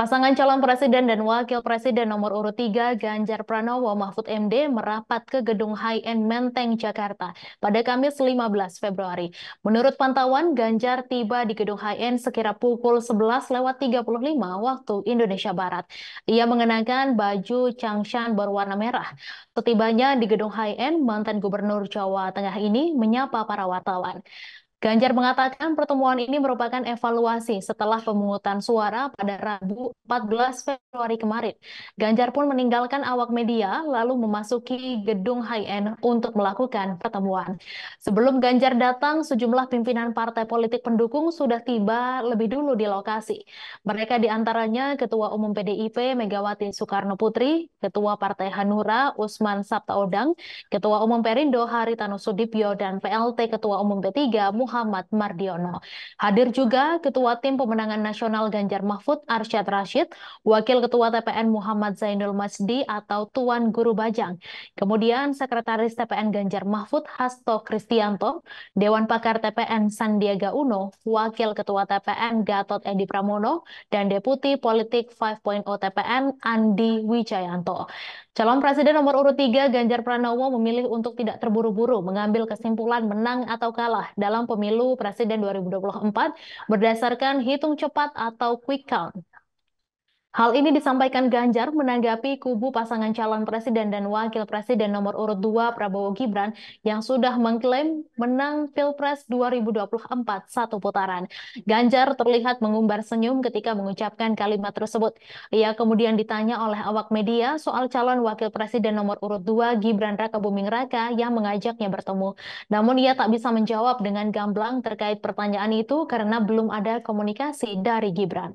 Pasangan calon presiden dan wakil presiden nomor urut 3 Ganjar Pranowo Mahfud MD merapat ke gedung High End Menteng, Jakarta pada Kamis 15 Februari. Menurut pantauan, Ganjar tiba di gedung High End sekira pukul 11 lewat 35 waktu Indonesia Barat. Ia mengenakan baju Changshan berwarna merah. Setibanya di gedung High End, mantan Gubernur Jawa Tengah ini menyapa para wartawan. Ganjar mengatakan pertemuan ini merupakan evaluasi setelah pemungutan suara pada Rabu 14 Februari kemarin. Ganjar pun meninggalkan awak media lalu memasuki gedung high end untuk melakukan pertemuan. Sebelum Ganjar datang, sejumlah pimpinan partai politik pendukung sudah tiba lebih dulu di lokasi. Mereka diantaranya Ketua Umum PDIP Megawati Soekarno Putri, Ketua Partai Hanura Usman Sabtaodang, Ketua Umum Perindo Haritanu Sudipyo, dan PLT Ketua Umum P3 Muhammad Muhammad Mardiono. Hadir juga Ketua Tim Pemenangan Nasional Ganjar Mahfud Arsyad Rashid, Wakil Ketua TPN Muhammad Zainul Masdi atau Tuan Guru Bajang, kemudian Sekretaris TPN Ganjar Mahfud Hasto Kristianto, Dewan Pakar TPN Sandiaga Uno, Wakil Ketua TPN Gatot Edi Pramono, dan Deputi Politik 5.0 TPN Andi Wijayanto. Calon Presiden nomor urut 3 Ganjar Pranowo memilih untuk tidak terburu-buru mengambil kesimpulan menang atau kalah dalam pemilihan Pemilu Presiden 2024 berdasarkan hitung cepat atau quick count. Hal ini disampaikan Ganjar menanggapi kubu pasangan calon presiden dan wakil presiden nomor urut 2 Prabowo Gibran yang sudah mengklaim menang Pilpres 2024 satu putaran. Ganjar terlihat mengumbar senyum ketika mengucapkan kalimat tersebut. Ia kemudian ditanya oleh awak media soal calon wakil presiden nomor urut 2 Gibran Raka Buming Raka yang mengajaknya bertemu. Namun ia tak bisa menjawab dengan gamblang terkait pertanyaan itu karena belum ada komunikasi dari Gibran.